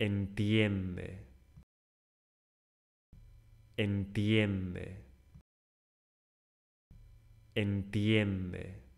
entiende, entiende, entiende.